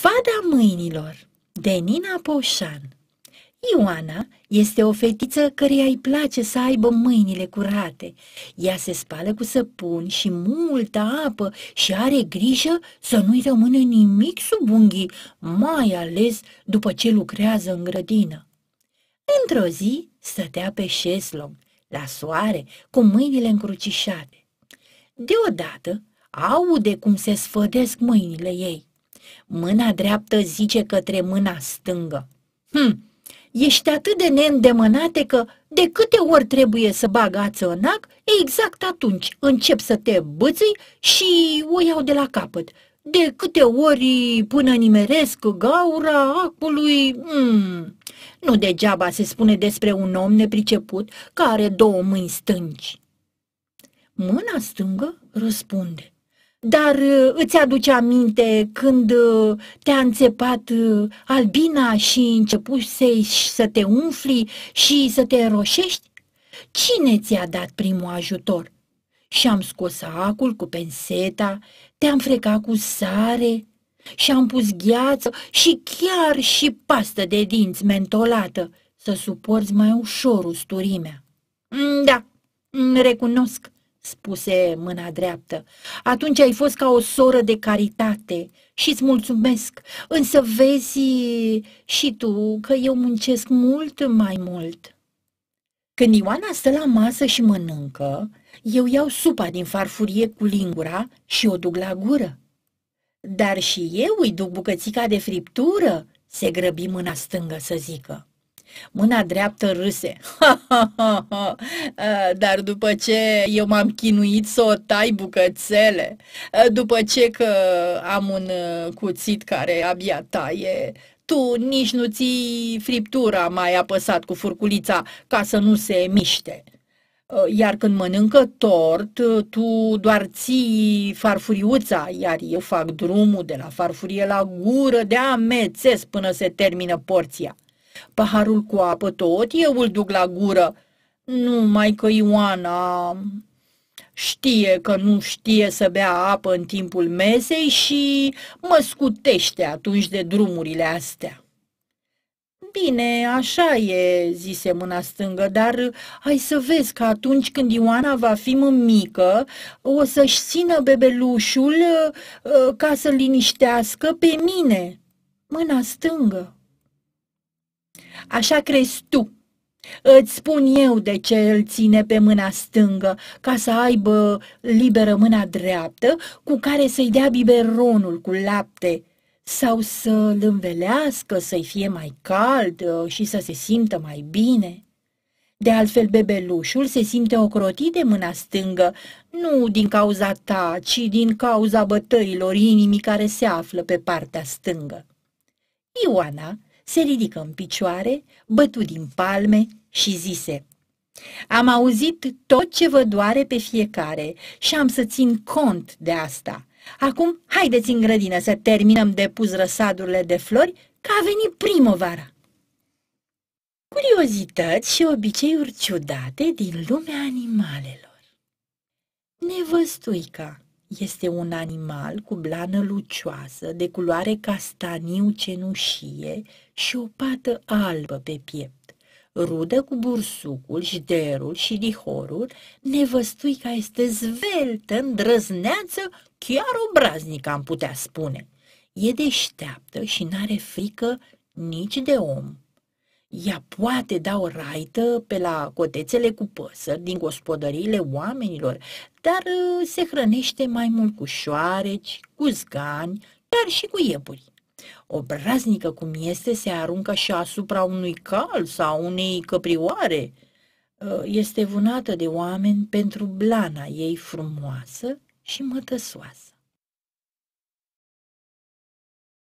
Fada mâinilor de Nina Poșan Ioana este o fetiță căreia îi place să aibă mâinile curate. Ea se spală cu săpun și multă apă și are grijă să nu-i rămână nimic sub unghii, mai ales după ce lucrează în grădină. Într-o zi stătea pe șeslong, la soare, cu mâinile încrucișate. Deodată aude cum se sfădesc mâinile ei. Mâna dreaptă zice către mâna stângă. Hm, ești atât de neîndemânate că de câte ori trebuie să bag ață în ac, exact atunci încep să te bățâi și o iau de la capăt. De câte ori până nimeresc gaura acului... hmm. Nu degeaba se spune despre un om nepriceput care are două mâini stângi. Mâna stângă răspunde dar uh, îți aduce aminte când uh, te-a înțepat uh, albina și începusei să te umfli și să te roșești? Cine ți-a dat primul ajutor? Și-am scos acul cu penseta, te-am frecat cu sare și-am pus gheață și chiar și pastă de dinți mentolată să suporți mai ușor usturimea. Mm, da, mm, recunosc, spuse mâna dreaptă. Atunci ai fost ca o soră de caritate și îți mulțumesc, însă vezi și tu că eu muncesc mult mai mult. Când Ioana stă la masă și mănâncă, eu iau supa din farfurie cu lingura și o duc la gură. Dar și eu îi duc bucățica de friptură, se grăbi mâna stângă să zică. Mâna dreaptă râse. Eh, dar după ce eu m-am chinuit să o tai bucățele, eh, după ce că am un eh, cuțit care abia taie, tu nici nu ții friptura mai apăsat cu furculița ca să nu se miște. Iar când mănâncă tort, tu doar ții farfuriuța, iar eu fac drumul de la farfurie la gură, de amețes până se termină porția paharul cu apă tot, eu îl duc la gură. Numai că Ioana știe că nu știe să bea apă în timpul mesei și mă scutește atunci de drumurile astea. Bine, așa e, zise mâna stângă, dar ai să vezi că atunci când Ioana va fi mămică, o să-și țină bebelușul uh, ca să liniștească pe mine. Mâna stângă. Așa crezi tu. Îți spun eu de ce îl ține pe mâna stângă, ca să aibă liberă mâna dreaptă, cu care să-i dea biberonul cu lapte, sau să-l învelească, să-i fie mai cald uh, și să se simtă mai bine. De altfel, bebelușul se simte ocrotit de mâna stângă, nu din cauza ta, ci din cauza bătăilor inimii care se află pe partea stângă. Ioana, se ridică în picioare, bătu din palme și zise Am auzit tot ce vă doare pe fiecare și am să țin cont de asta. Acum haideți în grădină să terminăm de pus răsadurile de flori, că a venit primăvara. Curiozități și obiceiuri ciudate din lumea animalelor Nevăstuica este un animal cu blană lucioasă, de culoare castaniu-cenușie și o pată albă pe piept. Rudă cu bursucul, șderul și dihorul, nevăstuica este zveltă, îndrăzneață, chiar obraznică am putea spune. E deșteaptă și n-are frică nici de om, ea poate da o raită pe la cotețele cu păsări din gospodăriile oamenilor, dar ă, se hrănește mai mult cu șoareci, cu zgani, dar și cu iepuri. O braznică cum este se aruncă și asupra unui cal sau unei căprioare. Ă, este vânată de oameni pentru blana ei frumoasă și mătăsoasă.